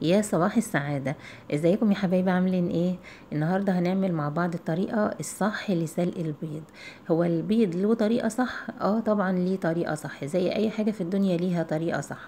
يا صباح السعادة ازيكم يا حبايبي عاملين ايه النهاردة هنعمل مع بعض الطريقة الصح لسلق البيض هو البيض له طريقة صح اه طبعا ليه طريقة صح زي اي حاجة في الدنيا ليها طريقة صح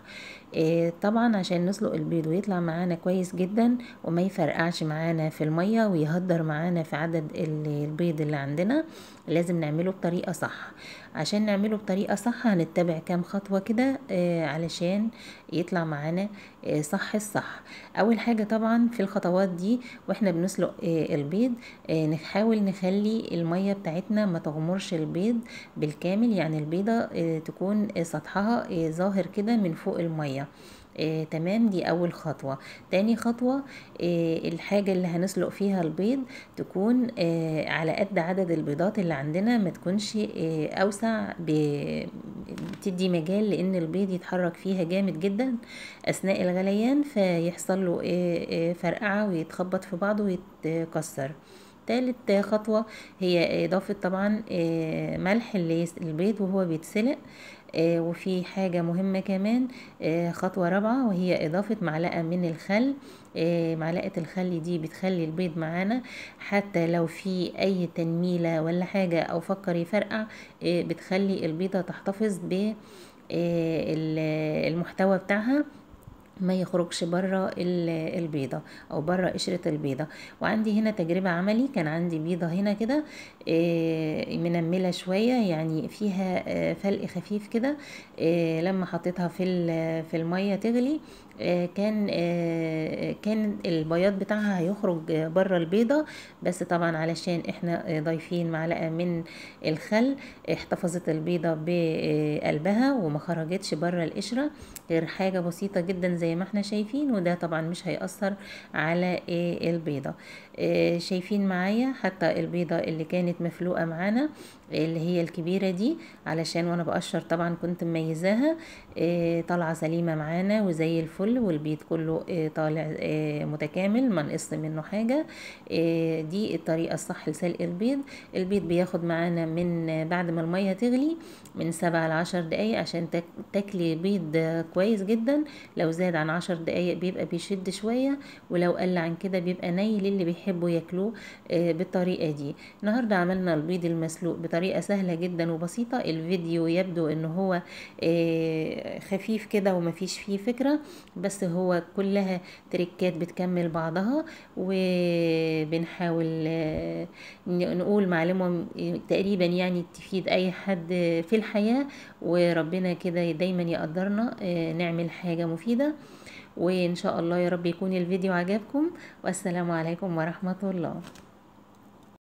إيه طبعا عشان نسلق البيض ويطلع معانا كويس جدا وما يفرقعش معانا في المية ويهدر معانا في عدد البيض اللي عندنا لازم نعمله بطريقة صح عشان نعمله بطريقة صح هنتبع كام خطوة كده إيه علشان يطلع معانا إيه صح الصح اول حاجة طبعا في الخطوات دي واحنا بنسلق آه، البيض آه، نحاول نخلي المية بتاعتنا ما تغمرش البيض بالكامل يعني البيضة آه، تكون سطحها ظاهر كده من فوق المية آه تمام دي اول خطوة تاني خطوة آه الحاجة اللي هنسلق فيها البيض تكون آه على قد عدد البيضات اللي عندنا ما تكونش آه اوسع بتدي مجال لان البيض يتحرك فيها جامد جدا اثناء الغليان فيحصل له آه آه فرقعة ويتخبط في بعضه ويتكسر تالت خطوة هي إضافة طبعا آه، ملح البيض وهو بيتسلق آه، وفي حاجة مهمة كمان آه، خطوة رابعة وهي إضافة معلقة من الخل معلقة الخل دي بتخلي البيض معانا حتى لو في أي تنميلة ولا حاجة أو فكر يفرقع بتخلي البيضة تحتفظ بالمحتوى بتاعها ما يخرجش بره البيضة او بره قشرة البيضة وعندي هنا تجربة عملي كان عندي بيضة هنا كده آه، منملة شوية يعني فيها آه، فلق خفيف كده آه، لما حطيتها في في المية تغلي آه، كان آه، كان البياض بتاعها هيخرج بره البيضة بس طبعا علشان احنا ضايفين معلقة من الخل احتفظت البيضة بقلبها وما خرجتش بره القشرة غير حاجة بسيطة جدا زي ما احنا شايفين وده طبعا مش هيأثر على آه، البيضة شايفين معايا حتى البيضة اللي كانت مفلوقة معانا اللي هي الكبيرة دي علشان وانا بقشر طبعا كنت مميزاها طالعة سليمة معانا وزي الفل الفل والبيض كله آه، طالع آه، متكامل ما نقص منه حاجة آه، دي الطريقة الصح لسلق البيض البيض بياخد معانا من بعد ما المية تغلي من سبعة لعشر دقايق عشان تاكلي بيض كويس جدا لو زاد عن عشر دقايق بيبقى بيشد شوية ولو قل عن كده بيبقى ني للي بيحبوا ياكلوه بالطريقة دي النهاردة عملنا البيض المسلوق بطريقة سهلة جدا وبسيطة الفيديو يبدو ان هو خفيف كده ومفيش فيه فكرة بس هو كلها تريكات بتكمل بعضها وبنحاول آه، نقول معلومة آه، تقريبا يعني تفيد اي حد في الحياة وربنا كده دايما يقدرنا آه، نعمل حاجة مفيدة وان شاء الله يا رب يكون الفيديو عجبكم والسلام عليكم ورحمة الله